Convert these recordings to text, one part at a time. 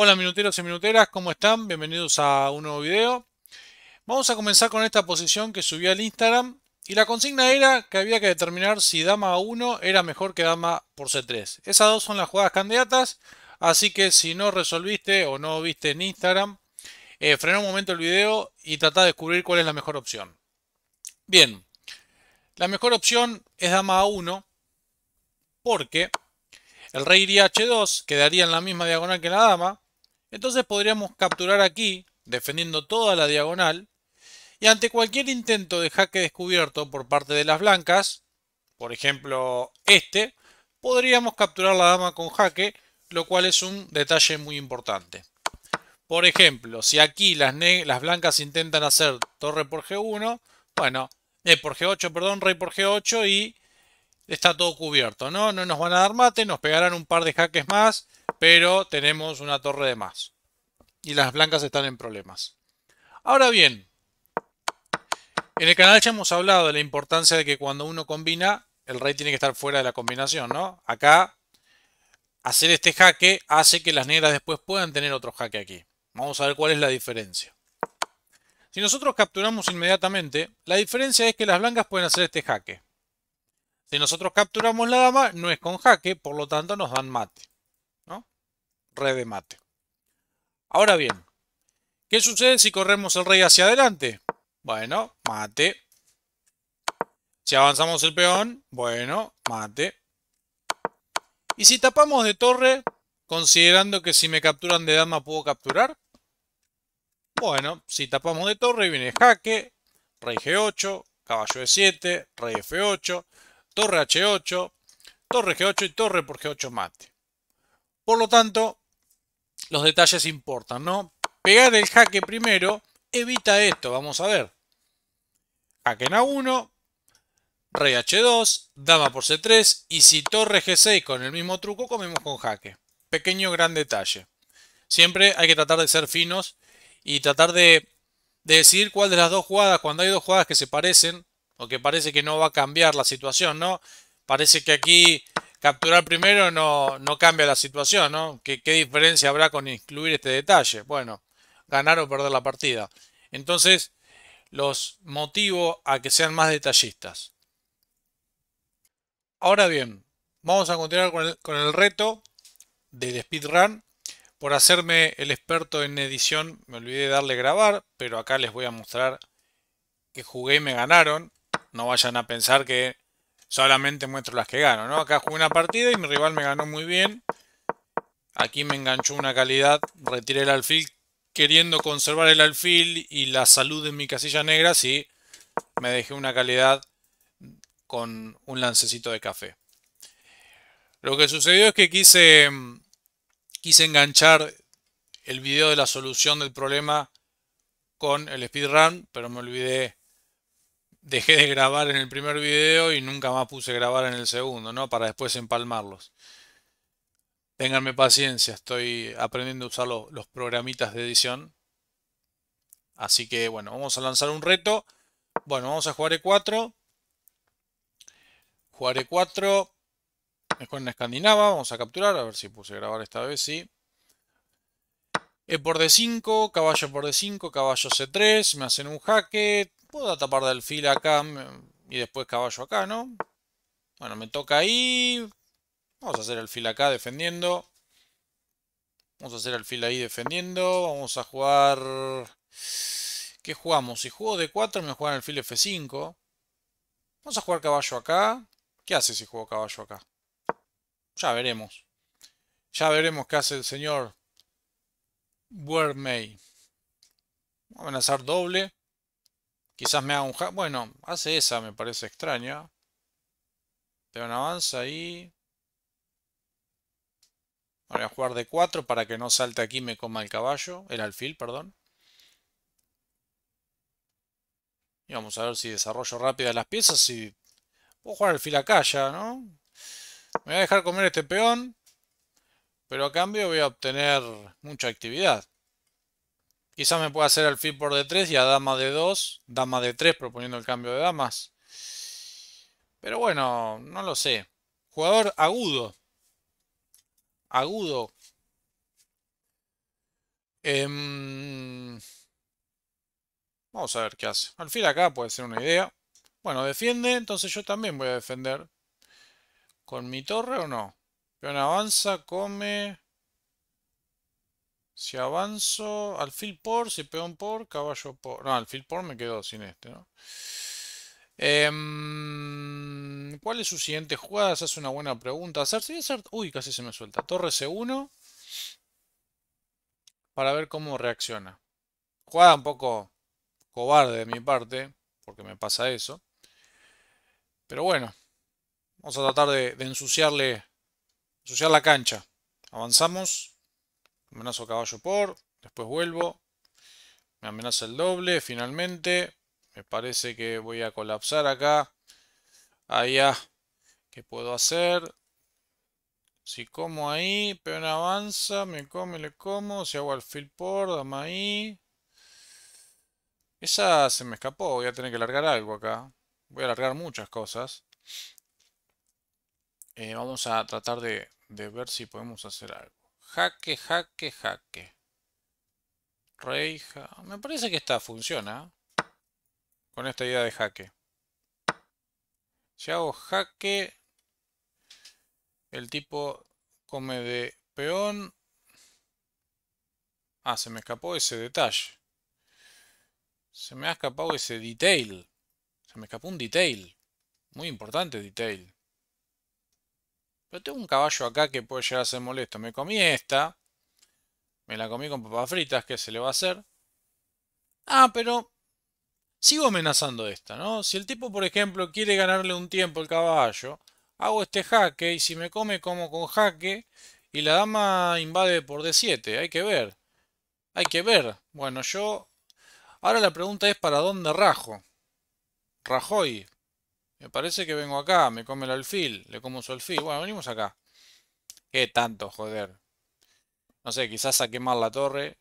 Hola minuteros y minuteras, ¿cómo están? Bienvenidos a un nuevo video. Vamos a comenzar con esta posición que subí al Instagram y la consigna era que había que determinar si dama a 1 era mejor que dama por c3. Esas dos son las jugadas candidatas, así que si no resolviste o no viste en Instagram, eh, frena un momento el video y trata de descubrir cuál es la mejor opción. Bien, la mejor opción es dama a 1 porque el rey iría h2, quedaría en la misma diagonal que la dama, entonces podríamos capturar aquí, defendiendo toda la diagonal, y ante cualquier intento de jaque descubierto por parte de las blancas, por ejemplo este, podríamos capturar la dama con jaque, lo cual es un detalle muy importante. Por ejemplo, si aquí las, blancas intentan hacer torre por G1, bueno, eh, por G8, perdón, rey por G8 y está todo cubierto, ¿no? No nos van a dar mate, nos pegarán un par de jaques más pero tenemos una torre de más. Y las blancas están en problemas. Ahora bien, en el canal ya hemos hablado de la importancia de que cuando uno combina, el rey tiene que estar fuera de la combinación, ¿no? Acá, hacer este jaque hace que las negras después puedan tener otro jaque aquí. Vamos a ver cuál es la diferencia. Si nosotros capturamos inmediatamente, la diferencia es que las blancas pueden hacer este jaque. Si nosotros capturamos la dama, no es con jaque, por lo tanto nos dan mate de mate. Ahora bien, ¿qué sucede si corremos el rey hacia adelante? Bueno, mate. Si avanzamos el peón, bueno, mate. ¿Y si tapamos de torre, considerando que si me capturan de dama puedo capturar? Bueno, si tapamos de torre viene jaque, rey g8, caballo e7, rey f8, torre h8, torre g8 y torre por g8 mate. Por lo tanto, los detalles importan, ¿no? Pegar el jaque primero evita esto, vamos a ver. Jaque en A1, rey H2, dama por C3 y si torre G6 con el mismo truco comemos con jaque. Pequeño gran detalle. Siempre hay que tratar de ser finos y tratar de, decidir decir cuál de las dos jugadas, cuando hay dos jugadas que se parecen, o que parece que no va a cambiar la situación, ¿no? Parece que aquí capturar primero no, no cambia la situación, ¿no? ¿Qué, diferencia habrá con incluir este detalle? Bueno, ganar o perder la partida. Entonces, los motivo a que sean más detallistas. Ahora bien, vamos a continuar con el, con el reto del speedrun. Por hacerme el experto en edición, me olvidé de darle grabar, pero acá les voy a mostrar que jugué y me ganaron. No vayan a pensar que solamente muestro las que gano, ¿no? Acá jugué una partida y mi rival me ganó muy bien. Aquí me enganchó una calidad, retiré el alfil queriendo conservar el alfil y la salud de mi casilla negra, sí, me dejé una calidad con un lancecito de café. Lo que sucedió es que quise, quise enganchar el video de la solución del problema con el speedrun, pero me olvidé dejé de grabar en el primer video y nunca más puse grabar en el segundo, ¿no? Para después empalmarlos. Ténganme paciencia, estoy aprendiendo a usar los, programitas de edición. Así que bueno, vamos a lanzar un reto. Bueno, vamos a jugar E4. Jugar E4. Mejor con escandinava. Vamos a capturar. A ver si puse grabar esta vez. Sí. E por D5. Caballo por D5. Caballo C3. Me hacen un jaque. Puedo tapar del fil acá y después caballo acá, ¿no? Bueno, me toca ahí. Vamos a hacer el fil acá defendiendo. Vamos a hacer el fil ahí defendiendo. Vamos a jugar... ¿Qué jugamos? Si juego d 4 me juegan el fil F5. Vamos a jugar caballo acá. ¿Qué hace si juego caballo acá? Ya veremos. Ya veremos qué hace el señor Wermey. Vamos a amenazar doble. Quizás me haga un Bueno, hace esa, me parece extraña. Pero avanza ahí. Voy a jugar de 4 para que no salte aquí y me coma el caballo. El alfil, perdón. Y vamos a ver si desarrollo rápida las piezas. Y... Puedo jugar alfil acá ya, ¿no? Me voy a dejar comer este peón. Pero a cambio voy a obtener mucha actividad. Quizás me pueda hacer al por D3 y a dama de 2, dama de 3 proponiendo el cambio de damas. Pero bueno, no lo sé. Jugador agudo. Agudo. Em, vamos a ver qué hace. Al acá puede ser una idea. Bueno, defiende, entonces yo también voy a defender. ¿Con mi torre o no? Peón avanza, come... Si avanzo, alfil por, si peón por, caballo por. No, alfil por me quedo sin este, ¿no? Em, ¿Cuál es su siguiente jugada? Esa es una buena pregunta. Hacer, Uy, casi se me suelta. Torre C1. Para ver cómo reacciona. Jugada un poco cobarde de mi parte, porque me pasa eso. Pero bueno, vamos a tratar de, de ensuciarle, ensuciar la cancha. Avanzamos. Amenazo caballo por. Después vuelvo. Me amenaza el doble finalmente. Me parece que voy a colapsar acá. Allá. Ah, ¿Qué puedo hacer? Si como ahí, peón avanza, me come, le como. Si hago alfil por, dama ahí. Esa se me escapó. Voy a tener que largar algo acá. Voy a largar muchas cosas. Eh, vamos a tratar de ver si podemos hacer algo. Jaque, jaque, jaque. Rey, Me parece que esta funciona. ¿eh? Con esta idea de jaque. Si hago jaque, el tipo come de peón. Ah, se me escapó ese detalle. Se me ha escapado ese detail. Se me escapó un detail. Muy importante detail. Pero tengo un caballo acá que puede llegar a ser molesto. Me comí esta. Me la comí con papas fritas. ¿Qué se le va a hacer? Ah, pero... Sigo amenazando esta, ¿no? Si el tipo, por ejemplo, quiere ganarle un tiempo al caballo, hago este jaque y si me come, como con jaque y la dama invade por D7. Hay que ver. Hay que ver. Bueno, yo... Ahora la pregunta es para dónde rajo. Rajoy, me parece que vengo acá, me come el alfil, le como su alfil. Bueno, venimos acá. ¿Qué tanto, joder? No sé, quizás saqué mal la torre.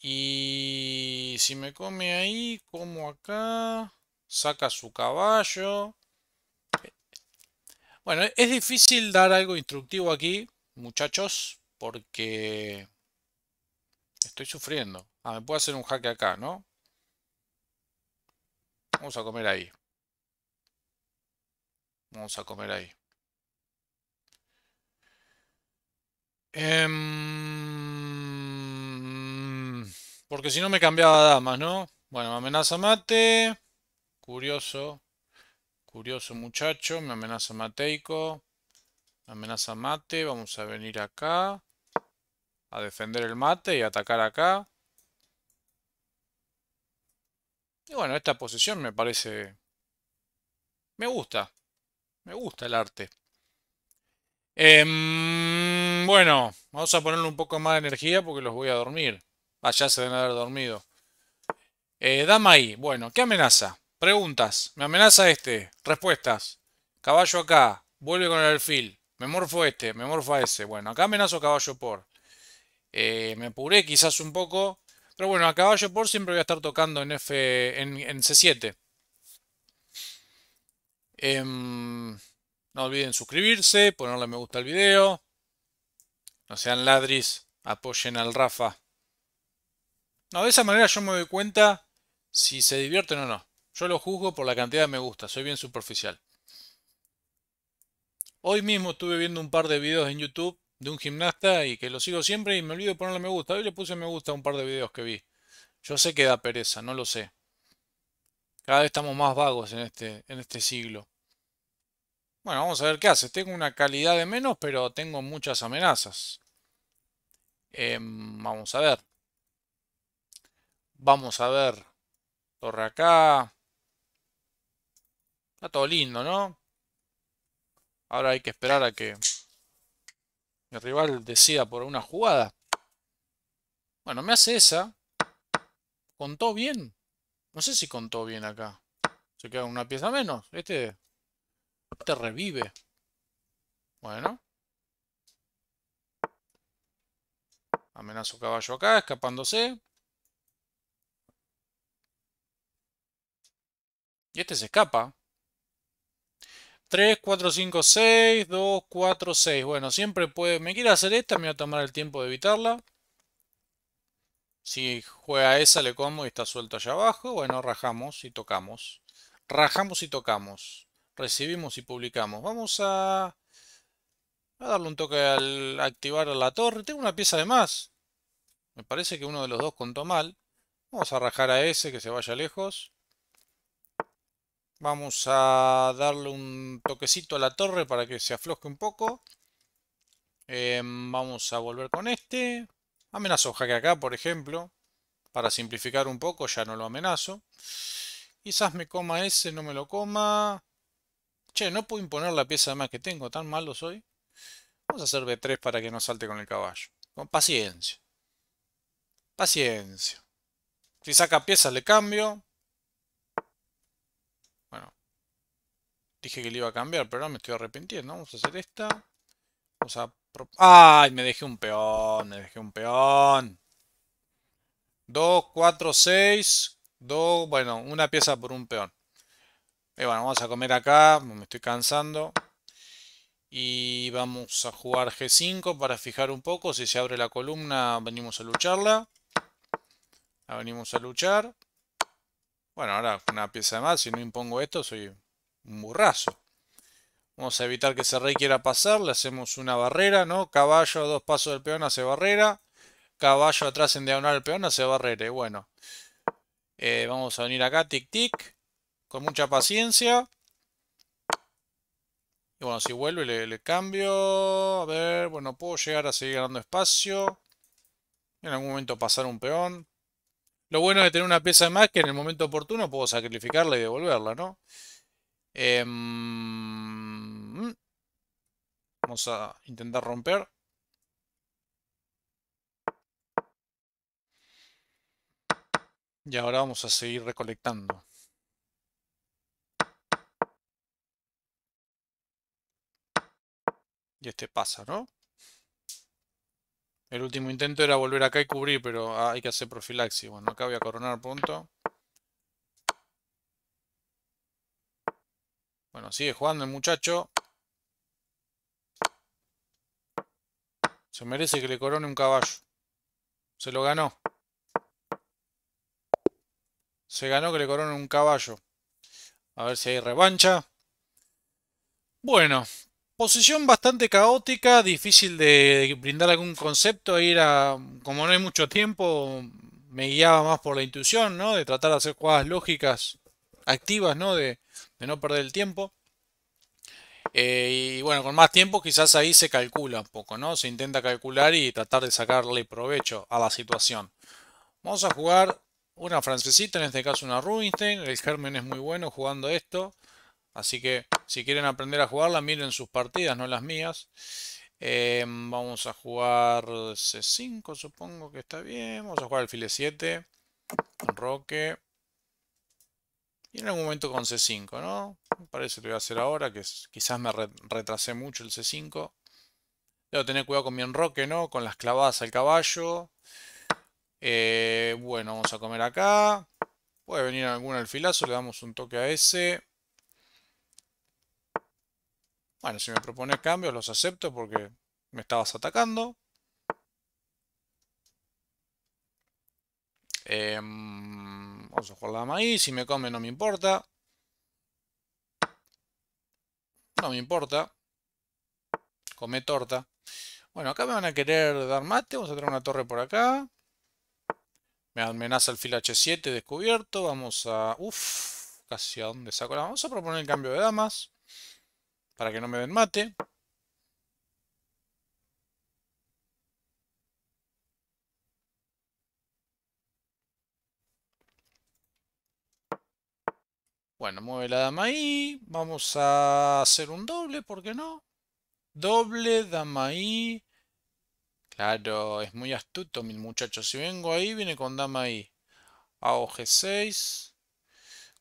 Y si me come ahí, como acá. Saca su caballo. Bueno, es difícil dar algo instructivo aquí, muchachos, porque estoy sufriendo. Ah, me puedo hacer un jaque acá, ¿no? Vamos a comer ahí. Vamos a comer ahí. Em, porque si no me cambiaba damas, ¿no? Bueno, amenaza mate. Curioso. Curioso muchacho. Me amenaza mateico. Me amenaza mate. Vamos a venir acá. A defender el mate y atacar acá. Y bueno, esta posición me parece... Me gusta. Me gusta el arte. Em, bueno, vamos a ponerle un poco más de energía porque los voy a dormir. Ah, ya se deben haber dormido. Eh, dama ahí. Bueno, ¿qué amenaza? Preguntas. Me amenaza este. Respuestas. Caballo acá. Vuelve con el alfil. Me morfo este. Me morfo a ese. Bueno, acá amenazo caballo por. Eh, me apuré quizás un poco. Pero bueno, a caballo por siempre voy a estar tocando en, F, en, C7. Em, no olviden suscribirse, ponerle me gusta al video. No sean ladris, apoyen al Rafa. No, de esa manera yo me doy cuenta si se divierten o no. Yo lo juzgo por la cantidad de me gusta, soy bien superficial. Hoy mismo estuve viendo un par de videos en YouTube de un gimnasta y que lo sigo siempre y me olvido de ponerle me gusta. Hoy le puse me gusta a un par de videos que vi. Yo sé que da pereza, no lo sé. Cada vez estamos más vagos en este, en este siglo. Bueno, vamos a ver qué hace. Tengo una calidad de menos, pero tengo muchas amenazas. Em, vamos a ver. Vamos a ver. Torre acá. Está todo lindo, ¿no? Ahora hay que esperar a que mi rival decía por una jugada. Bueno, me hace esa. Contó bien. No sé si contó bien acá. Se queda una pieza menos. Este, te revive. Bueno. Amenazo caballo acá, escapándose. Y este se escapa. 3, 4, 5, 6, 2, 4, 6. Bueno, siempre puede... Me quiere hacer esta, me va a tomar el tiempo de evitarla. Si juega esa, le como y está suelta allá abajo. Bueno, rajamos y tocamos. Rajamos y tocamos. Recibimos y publicamos. Vamos a... a darle un toque al activar la torre. Tengo una pieza de más. Me parece que uno de los dos contó mal. Vamos a rajar a ese que se vaya lejos. Vamos a darle un toquecito a la torre para que se afloje un poco. Em, vamos a volver con este. Amenazo ah, jaque acá, por ejemplo. Para simplificar un poco, ya no lo amenazo. Quizás me coma ese, no me lo coma. Che, no puedo imponer la pieza más que tengo, tan malo soy. Vamos a hacer B3 para que no salte con el caballo. Con paciencia. Paciencia. Si saca piezas le cambio. Dije que le iba a cambiar, pero ahora me estoy arrepintiendo. Vamos a hacer esta. Vamos ¡Ay! Me dejé un peón. Me dejé un peón. 2, 4, 6. bueno, una pieza por un peón. Eh, bueno, vamos a comer acá. Me estoy cansando. Y vamos a jugar G5 para fijar un poco. Si se abre la columna, venimos a lucharla. La venimos a luchar. Bueno, ahora una pieza de más. Si no impongo esto, soy un burrazo. Vamos a evitar que ese rey quiera pasar, le hacemos una barrera, ¿no? Caballo, a dos pasos del peón hace barrera. Caballo atrás en diagonal del peón hace barrera. Y bueno, eh, vamos a venir acá, tic tic, con mucha paciencia. Y bueno, si vuelvo y le, cambio. A ver, bueno, puedo llegar a seguir ganando espacio. En algún momento pasar un peón. Lo bueno de tener una pieza de más que en el momento oportuno puedo sacrificarla y devolverla, ¿no? Em, mm. vamos a intentar romper. Y ahora vamos a seguir recolectando. Y este pasa, ¿no? El último intento era volver acá y cubrir, pero hay que hacer profilaxis. Bueno, acá voy a coronar punto. Bueno, sigue jugando el muchacho. Se merece que le corone un caballo. Se lo ganó. Se ganó que le corone un caballo. A ver si hay revancha. Bueno, posición bastante caótica, difícil de brindar algún concepto. Ir a, como no hay mucho tiempo, me guiaba más por la intuición, ¿no? De tratar de hacer jugadas lógicas, activas, ¿no? De, de no perder el tiempo. Eh, y bueno, con más tiempo quizás ahí se calcula un poco, ¿no? Se intenta calcular y tratar de sacarle provecho a la situación. Vamos a jugar una francesita, en este caso una Rubinstein. El Germen es muy bueno jugando esto. Así que si quieren aprender a jugarla, miren sus partidas, no las mías. Eh, vamos a jugar C5, supongo que está bien. Vamos a jugar file 7 Roque. Y en algún momento con C5, ¿no? Me parece que lo voy a hacer ahora, que quizás me retrasé mucho el C5. Debo tener cuidado con mi enroque, ¿no? Con las clavadas al caballo. Eh, bueno, vamos a comer acá. Puede venir algún alfilazo, le damos un toque a ese. Bueno, si me propone cambios, los acepto porque me estabas atacando. Eh, Vamos a jugar la maíz. Si me come no me importa. No me importa. Come torta. Bueno, acá me van a querer dar mate. Vamos a traer una torre por acá. Me amenaza el fil H7 descubierto. Vamos a... Uff, casi a dónde saco la... Vamos a proponer el cambio de damas. Para que no me den mate. Bueno, mueve la dama ahí. Vamos a hacer un doble, ¿por qué no? Doble, dama ahí. Claro, es muy astuto mi muchachos. Si vengo ahí, viene con dama ahí. AO G6.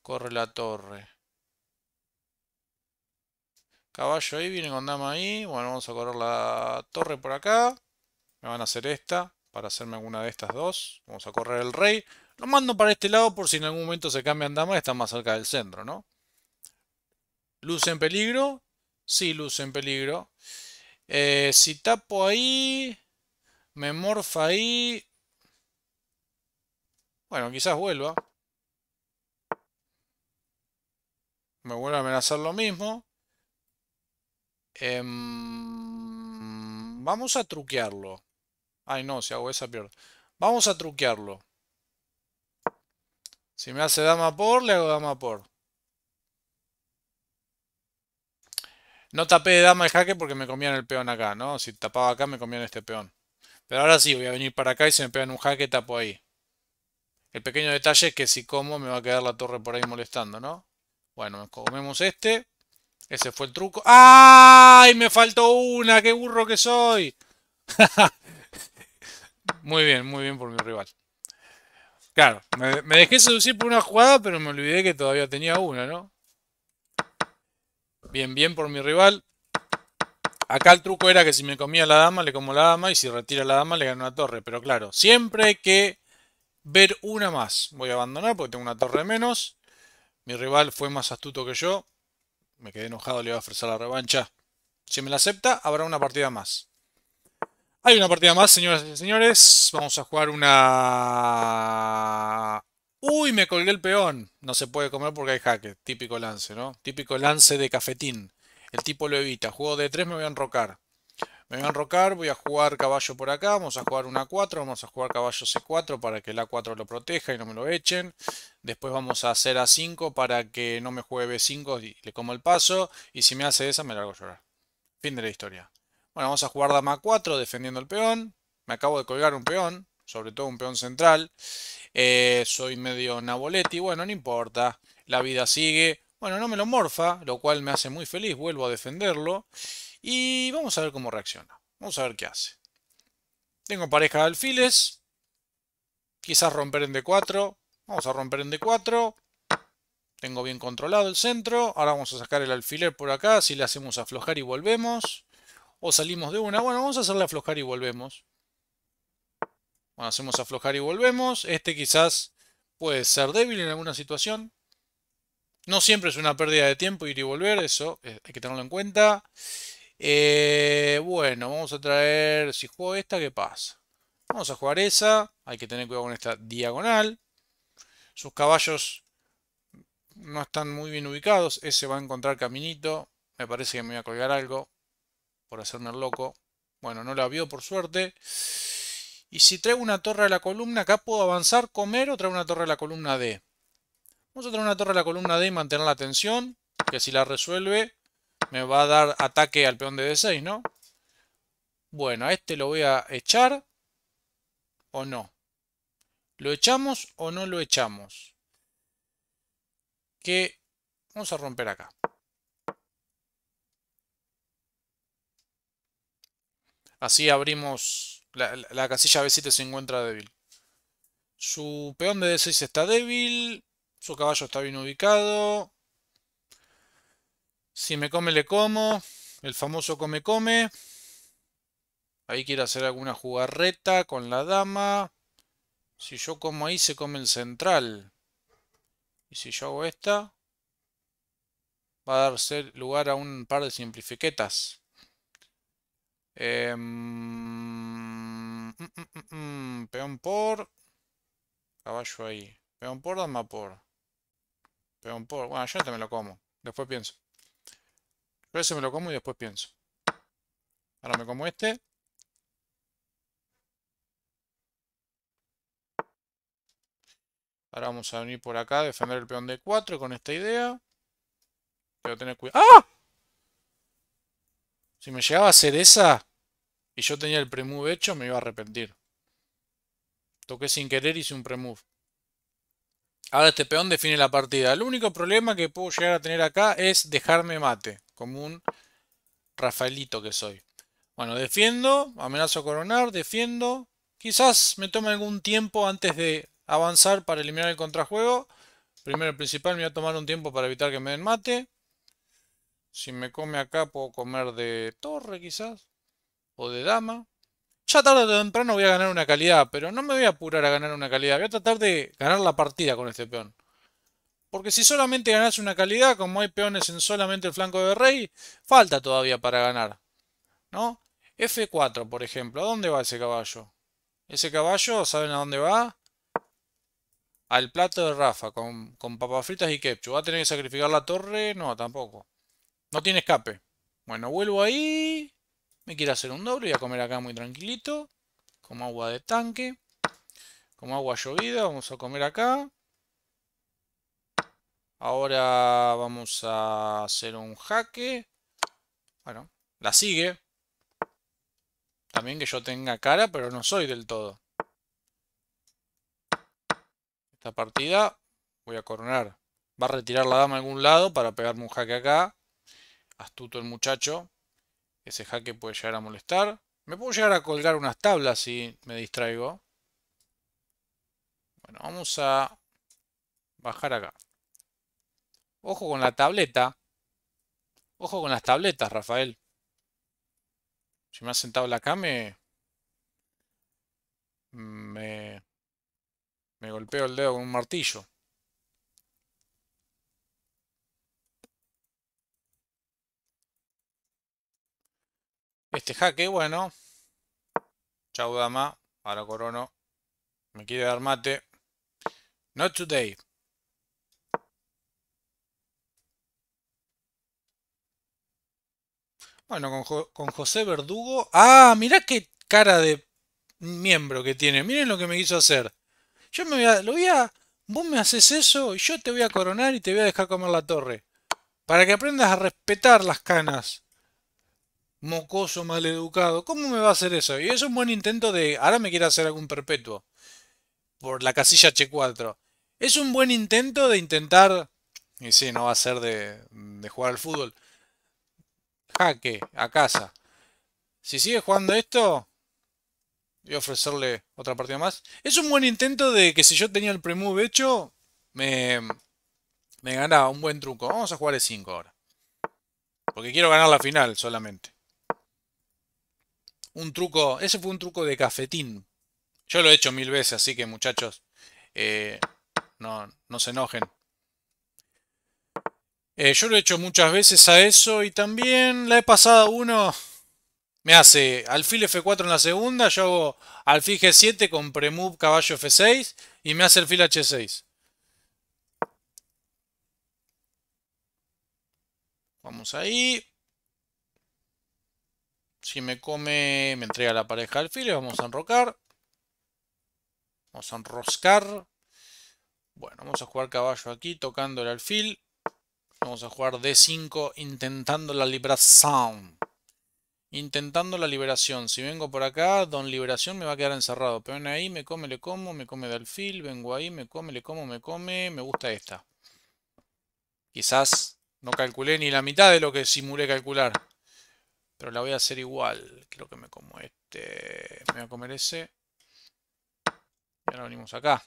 Corre la torre. Caballo ahí, viene con dama ahí. Bueno, vamos a correr la torre por acá. Me van a hacer esta para hacerme alguna de estas dos. Vamos a correr el rey. Lo mando para este lado por si en algún momento se cambian damas, está más cerca del centro, ¿no? Luz en peligro? Sí, luz en peligro. Eh, si tapo ahí, me morfa ahí. Bueno, quizás vuelva. Me vuelve a amenazar lo mismo. Em, vamos a truquearlo. Ay, no, si hago esa pierdo. Vamos a truquearlo. Si me hace dama por, le hago dama por. No tapé de dama el jaque porque me comían el peón acá, ¿no? Si tapaba acá me comían este peón. Pero ahora sí, voy a venir para acá y si me pegan un jaque tapo ahí. El pequeño detalle es que si como me va a quedar la torre por ahí molestando, ¿no? Bueno, comemos este. Ese fue el truco. ¡Ay! Me faltó una. ¡Qué burro que soy! muy bien, muy bien por mi rival. Claro, me, dejé seducir por una jugada, pero me olvidé que todavía tenía una, ¿no? Bien, bien por mi rival. Acá el truco era que si me comía la dama, le como la dama, y si retira la dama, le gano una torre. Pero claro, siempre hay que ver una más. Voy a abandonar porque tengo una torre menos. Mi rival fue más astuto que yo. Me quedé enojado, le iba a ofrecer la revancha. Si me la acepta, habrá una partida más. Hay una partida más, señoras y señores. Vamos a jugar una... Uy, me colgué el peón. No se puede comer porque hay jaque. Típico lance, ¿no? Típico lance de cafetín. El tipo lo evita. Juego de 3, me voy a enrocar. Me voy a enrocar, voy a jugar caballo por acá, vamos a jugar una 4, vamos a jugar caballo C4 para que el A4 lo proteja y no me lo echen. Después vamos a hacer A5 para que no me juegue B5 y le como el paso. Y si me hace esa me largo a llorar. Fin de la historia. Bueno, vamos a jugar dama 4 defendiendo el peón. Me acabo de colgar un peón, sobre todo un peón central. Eh, soy medio naboleti, bueno, no importa. La vida sigue. Bueno, no me lo morfa, lo cual me hace muy feliz. Vuelvo a defenderlo. Y vamos a ver cómo reacciona. Vamos a ver qué hace. Tengo pareja de alfiles. Quizás romper en D4. Vamos a romper en D4. Tengo bien controlado el centro. Ahora vamos a sacar el alfiler por acá. Si le hacemos aflojar y volvemos o salimos de una. Bueno, vamos a hacerle aflojar y volvemos. Bueno, hacemos aflojar y volvemos. Este quizás puede ser débil en alguna situación. No siempre es una pérdida de tiempo ir y volver, eso eh, hay que tenerlo en cuenta. Eh, bueno, vamos a traer, si juego esta, ¿qué pasa? Vamos a jugar esa, hay que tener cuidado con esta diagonal. Sus caballos no están muy bien ubicados, ese va a encontrar caminito. Me parece que me voy a colgar algo por hacerme loco. Bueno, no la vio por suerte. Y si traigo una torre a la columna, acá puedo avanzar, comer o traigo una torre a la columna D. Vamos a traer una torre a la columna D y mantener la tensión, que si la resuelve me va a dar ataque al peón de D6, ¿no? Bueno, a este lo voy a echar o no. ¿Lo echamos o no lo echamos? Que vamos a romper acá. Así abrimos. La, casilla B7 se encuentra débil. Su peón de D6 está débil. Su caballo está bien ubicado. Si me come, le como. El famoso come, come. Ahí quiere hacer alguna jugarreta con la dama. Si yo como ahí, se come el central. Y si yo hago esta, va a dar lugar a un par de simplifiquetas. Em, mm, mm, mm, peón por. Caballo ahí. Peón por, dama por. Peón por. Bueno, yo este me lo como. Después pienso. Yo ese me lo como y después pienso. Ahora me como este. Ahora vamos a venir por acá, defender el peón de 4 con esta idea. que tener cuidado. ¡Ah! Si me llegaba a hacer esa y yo tenía el premove hecho, me iba a arrepentir. Toqué sin querer, hice un premove. Ahora este peón define la partida. El único problema que puedo llegar a tener acá es dejarme mate, como un Rafaelito que soy. Bueno, defiendo, amenazo a coronar, defiendo. Quizás me tome algún tiempo antes de avanzar para eliminar el contrajuego. Primero el principal me va a tomar un tiempo para evitar que me den mate. Si me come acá, puedo comer de torre quizás. O de dama. Ya tarde o temprano voy a ganar una calidad, pero no me voy a apurar a ganar una calidad. Voy a tratar de ganar la partida con este peón. Porque si solamente ganas una calidad, como hay peones en solamente el flanco de rey, falta todavía para ganar. ¿No? F4, por ejemplo. ¿A dónde va ese caballo? Ese caballo, ¿saben a dónde va? Al plato de Rafa, con, con papas fritas y ketchup. ¿Va a tener que sacrificar la torre? No, tampoco. No tiene escape. Bueno, vuelvo ahí. Me quiero hacer un doble. Voy a comer acá muy tranquilito. Como agua de tanque. Como agua llovida. Vamos a comer acá. Ahora vamos a hacer un jaque. Bueno, la sigue. También que yo tenga cara, pero no soy del todo. Esta partida voy a coronar. Va a retirar la dama a algún lado para pegarme un jaque acá astuto el muchacho. Ese jaque puede llegar a molestar. Me puedo llegar a colgar unas tablas si me distraigo. Bueno, vamos a bajar acá. Ojo con la tableta. Ojo con las tabletas, Rafael. Si me ha sentado acá me... Me... Me golpeo el dedo con un martillo. Este jaque, bueno. Chau dama. Ahora corono. Me quiere dar mate. Not today. Bueno, con, con José Verdugo. Ah, mirá qué cara de miembro que tiene. Miren lo que me quiso hacer. Yo me voy a... Lo voy a vos me haces eso y yo te voy a coronar y te voy a dejar comer la torre. Para que aprendas a respetar las canas mocoso, educado ¿Cómo me va a hacer eso? Y es un buen intento de... Ahora me quiere hacer algún perpetuo. Por la casilla H4. Es un buen intento de intentar... Y si, no va a ser de, jugar al fútbol. Jaque, a casa. Si sigue jugando esto, y ofrecerle otra partida más. Es un buen intento de que si yo tenía el premove hecho, me, me ganaba un buen truco. Vamos a jugar el 5 ahora. Porque quiero ganar la final solamente un truco, ese fue un truco de cafetín. Yo lo he hecho mil veces, así que muchachos, eh, no, no, se enojen. Eh, yo lo he hecho muchas veces a eso y también la he pasado uno me hace alfil F4 en la segunda, yo hago alfil G7 con premove caballo F6 y me hace alfil H6. Vamos ahí. Si me come, me entrega la pareja de le Vamos a enrocar. Vamos a enroscar. Bueno, vamos a jugar caballo aquí, tocando el alfil. Vamos a jugar D5, intentando la liberación. Intentando la liberación. Si vengo por acá, don liberación me va a quedar encerrado. Pero ven ahí, me come, le como, me come de alfil. Vengo ahí, me come, le como, me come. Me gusta esta. Quizás no calculé ni la mitad de lo que simulé calcular. Pero la voy a hacer igual. Creo que me como este. Me voy a comer ese. Y ahora venimos acá.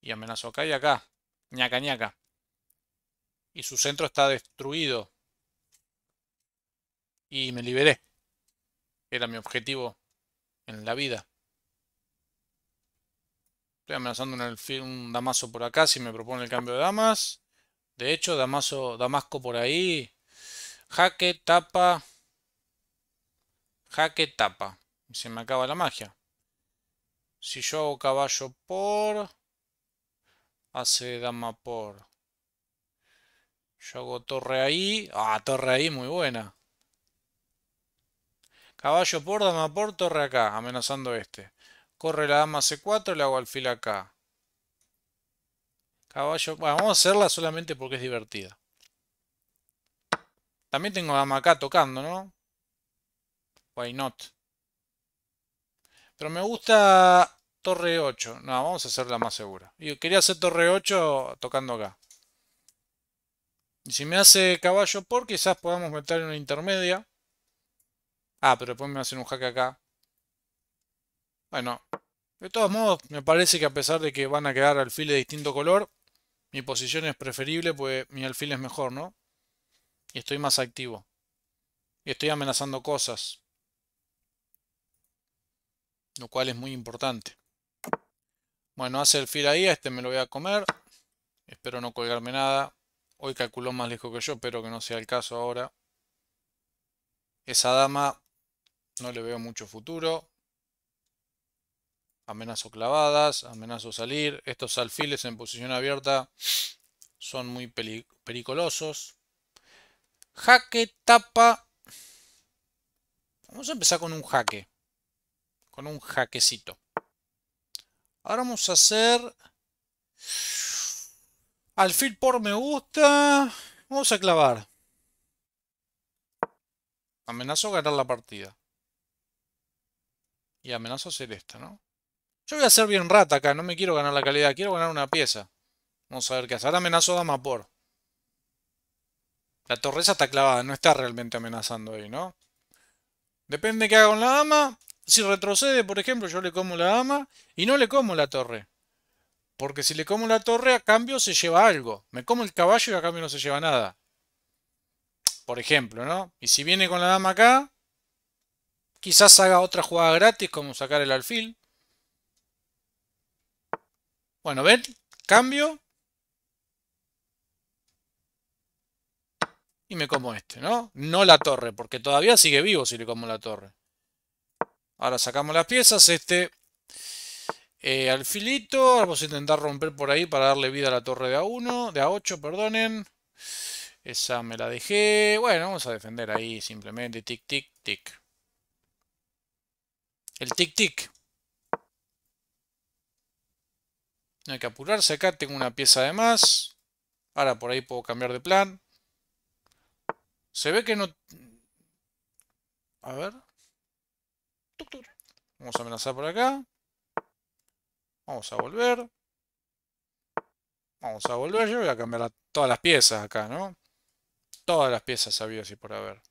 Y amenazo acá y acá. ñaca ñaca. Y su centro está destruido. Y me liberé. Era mi objetivo en la vida. Estoy amenazando un, un damaso por acá si me propone el cambio de damas. De hecho, Damasco por ahí. Jaque, tapa. Jaque, tapa. se me acaba la magia. Si yo hago caballo por... Hace dama por... Yo hago torre ahí. Ah, torre ahí, muy buena. Caballo por, dama por, torre acá, amenazando este. Corre la dama C4, le hago alfil acá. Bueno, vamos a hacerla solamente porque es divertida. También tengo a Macá tocando, ¿no? Why not? Pero me gusta torre 8. No, vamos a hacerla más segura. Yo quería hacer torre 8 tocando acá. Y si me hace caballo por, quizás podamos meter en una intermedia. Ah, pero después me hacen un hack acá. Bueno, de todos modos, me parece que a pesar de que van a quedar alfiles de distinto color, mi posición es preferible pues mi alfil es mejor, ¿no? Y estoy más activo. Y estoy amenazando cosas. Lo cual es muy importante. Bueno, hace alfil ahí. A este me lo voy a comer. Espero no colgarme nada. Hoy calculó más lejos que yo. Espero que no sea el caso ahora. Esa dama no le veo mucho futuro amenazo clavadas, amenazo salir. Estos alfiles en posición abierta son muy pericolosos. Jaque, tapa. Vamos a empezar con un jaque. Con un jaquecito. Ahora vamos a hacer... Alfil por me gusta. Vamos a clavar. Amenazo ganar la partida. Y amenazo hacer esta, ¿no? Yo voy a ser bien rata acá, no me quiero ganar la calidad, quiero ganar una pieza. Vamos a ver qué hace. Ahora amenazó Dama por. La esa está clavada, no está realmente amenazando ahí, ¿no? Depende qué haga con la dama. Si retrocede, por ejemplo, yo le como la dama y no le como la torre. Porque si le como la torre, a cambio se lleva algo. Me como el caballo y a cambio no se lleva nada. Por ejemplo, ¿no? Y si viene con la dama acá, quizás haga otra jugada gratis como sacar el alfil. Bueno, ven, cambio. Y me como este, ¿no? No la torre, porque todavía sigue vivo si le como la torre. Ahora sacamos las piezas. Este eh, alfilito. vamos a intentar romper por ahí para darle vida a la torre de A1. De A8, perdonen. Esa me la dejé. Bueno, vamos a defender ahí simplemente. Tic, tic, tic. El tic, tic. No hay que apurarse. Acá tengo una pieza de más. Ahora por ahí puedo cambiar de plan. Se ve que no... A ver. Vamos a amenazar por acá. Vamos a volver. Vamos a volver. Yo voy a cambiar todas las piezas acá, ¿no? Todas las piezas había y por haber.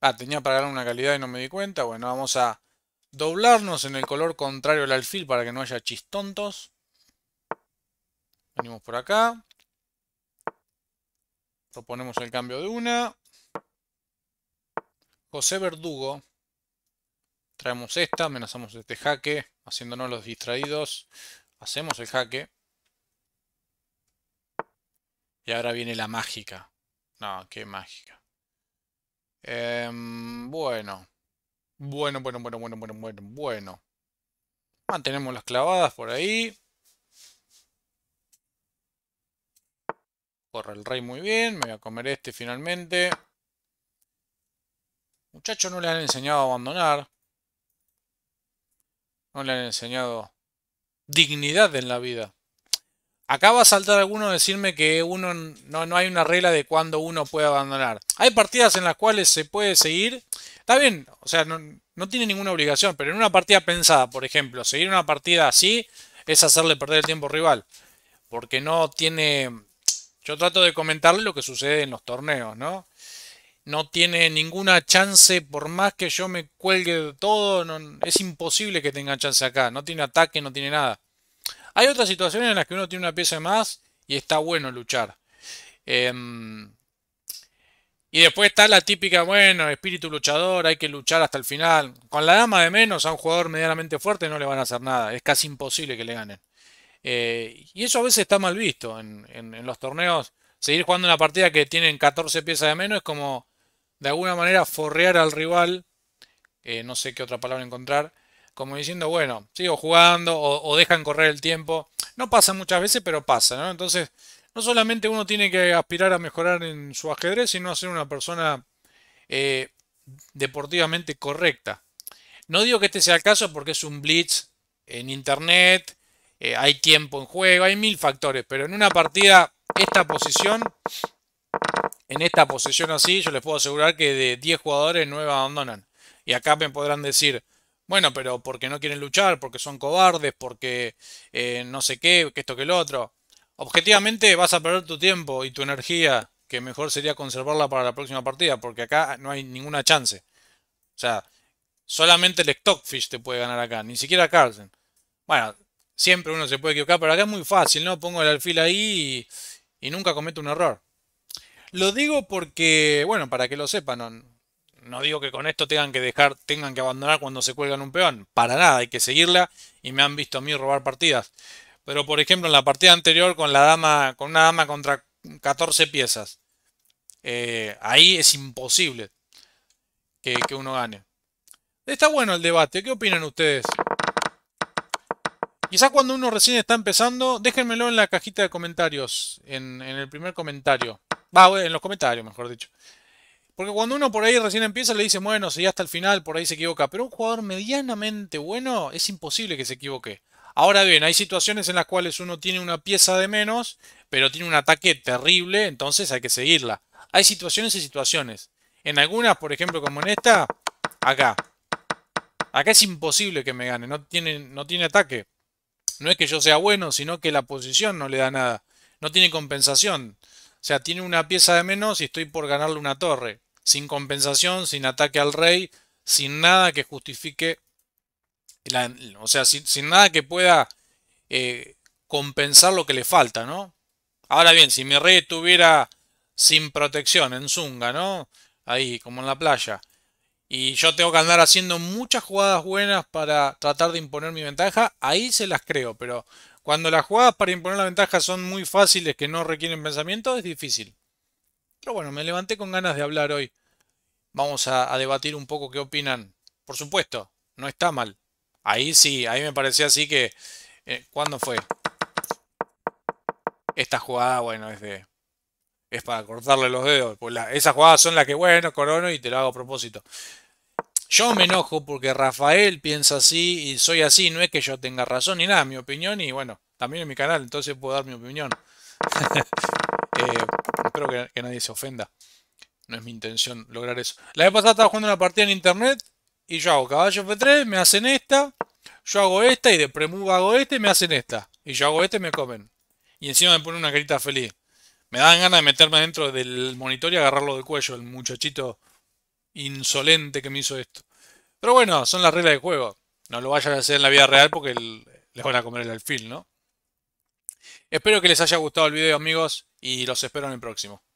Ah, tenía para ganar una calidad y no me di cuenta. Bueno, vamos a Doblarnos en el color contrario al alfil para que no haya chistontos. Venimos por acá. Proponemos el cambio de una. José Verdugo. Traemos esta, amenazamos este jaque, haciéndonos los distraídos. Hacemos el jaque. Y ahora viene la mágica. No, qué mágica. Em, bueno. Bueno, bueno, bueno, bueno, bueno, bueno, bueno. Mantenemos ah, las clavadas por ahí. Corre el rey muy bien. Me voy a comer este finalmente. Muchachos no le han enseñado a abandonar. No le han enseñado dignidad en la vida. Acá va a saltar alguno a decirme que uno no, no hay una regla de cuándo uno puede abandonar. Hay partidas en las cuales se puede seguir Está bien, o sea, no, tiene ninguna obligación, pero en una partida pensada, por ejemplo, seguir una partida así es hacerle perder el tiempo al rival. Porque no tiene. Yo trato de comentarle lo que sucede en los torneos, ¿no? No tiene ninguna chance, por más que yo me cuelgue de todo, es imposible que tenga chance acá. No tiene ataque, no tiene nada. Hay otras situaciones en las que uno tiene una pieza más y está bueno luchar. Eh, y después está la típica, bueno, espíritu luchador, hay que luchar hasta el final. Con la dama de menos, a un jugador medianamente fuerte no le van a hacer nada. Es casi imposible que le ganen. Eh, y eso a veces está mal visto en, los torneos. Seguir jugando una partida que tienen 14 piezas de menos es como de alguna manera forrear al rival. Eh, no sé qué otra palabra encontrar. Como diciendo, bueno, sigo jugando o, o dejan correr el tiempo. No pasa muchas veces, pero pasa, ¿no? Entonces no solamente uno tiene que aspirar a mejorar en su ajedrez, sino a ser una persona eh, deportivamente correcta. No digo que este sea el caso porque es un blitz en internet, eh, hay tiempo en juego, hay mil factores, pero en una partida, esta posición, en esta posición así, yo les puedo asegurar que de 10 jugadores 9 abandonan. Y acá me podrán decir, bueno, pero porque no quieren luchar, porque son cobardes, porque eh, no sé qué, que esto que el otro. Objetivamente vas a perder tu tiempo y tu energía, que mejor sería conservarla para la próxima partida, porque acá no hay ninguna chance. O sea, solamente el Stockfish te puede ganar acá, ni siquiera Carlsen. Bueno, siempre uno se puede equivocar, pero acá es muy fácil, ¿no? Pongo el alfil ahí y, nunca cometo un error. Lo digo porque, bueno, para que lo sepan, no, no, digo que con esto tengan que dejar, tengan que abandonar cuando se cuelgan un peón. Para nada, hay que seguirla y me han visto a mí robar partidas. Pero por ejemplo, en la partida anterior con la dama, con una dama contra 14 piezas. Eh, ahí es imposible que, que, uno gane. Está bueno el debate. ¿Qué opinan ustedes? Quizás cuando uno recién está empezando, déjenmelo en la cajita de comentarios. En, el primer comentario. Va, en los comentarios, mejor dicho. Porque cuando uno por ahí recién empieza, le dice, bueno, si ya hasta el final, por ahí se equivoca. Pero un jugador medianamente bueno, es imposible que se equivoque. Ahora bien, hay situaciones en las cuales uno tiene una pieza de menos, pero tiene un ataque terrible, entonces hay que seguirla. Hay situaciones y situaciones. En algunas, por ejemplo, como en esta, acá. Acá es imposible que me gane, no tiene, no tiene ataque. No es que yo sea bueno, sino que la posición no le da nada. No tiene compensación. O sea, tiene una pieza de menos y estoy por ganarle una torre. Sin compensación, sin ataque al rey, sin nada que justifique o sea, sin, nada que pueda eh, compensar lo que le falta, ¿no? Ahora bien, si mi rey estuviera sin protección en Zunga, ¿no? Ahí, como en la playa. Y yo tengo que andar haciendo muchas jugadas buenas para tratar de imponer mi ventaja. Ahí se las creo, pero cuando las jugadas para imponer la ventaja son muy fáciles, que no requieren pensamiento, es difícil. Pero bueno, me levanté con ganas de hablar hoy. Vamos a debatir un poco qué opinan. Por supuesto, no está mal. Ahí sí, ahí me parecía así que... Eh, ¿Cuándo fue? Esta jugada, bueno, es de... Es para cortarle los dedos. Pues esas jugadas son las que, bueno, corono y te lo hago a propósito. Yo me enojo porque Rafael piensa así y soy así. No es que yo tenga razón ni nada, mi opinión. Y bueno, también en mi canal, entonces puedo dar mi opinión. Eh, espero que, que nadie se ofenda. No es mi intención lograr eso. La vez pasada estaba jugando una partida en internet y yo hago caballo F3, me hacen esta yo hago esta y de premug hago esta y me hacen esta. Y yo hago esta y me comen. Y encima me ponen una carita feliz. Me dan ganas de meterme dentro del monitor y agarrarlo del cuello, el muchachito insolente que me hizo esto. Pero bueno, son las reglas de juego. No lo vayan a hacer en la vida real porque les van a comer el alfil, ¿no? Espero que les haya gustado el video, amigos, y los espero en el próximo.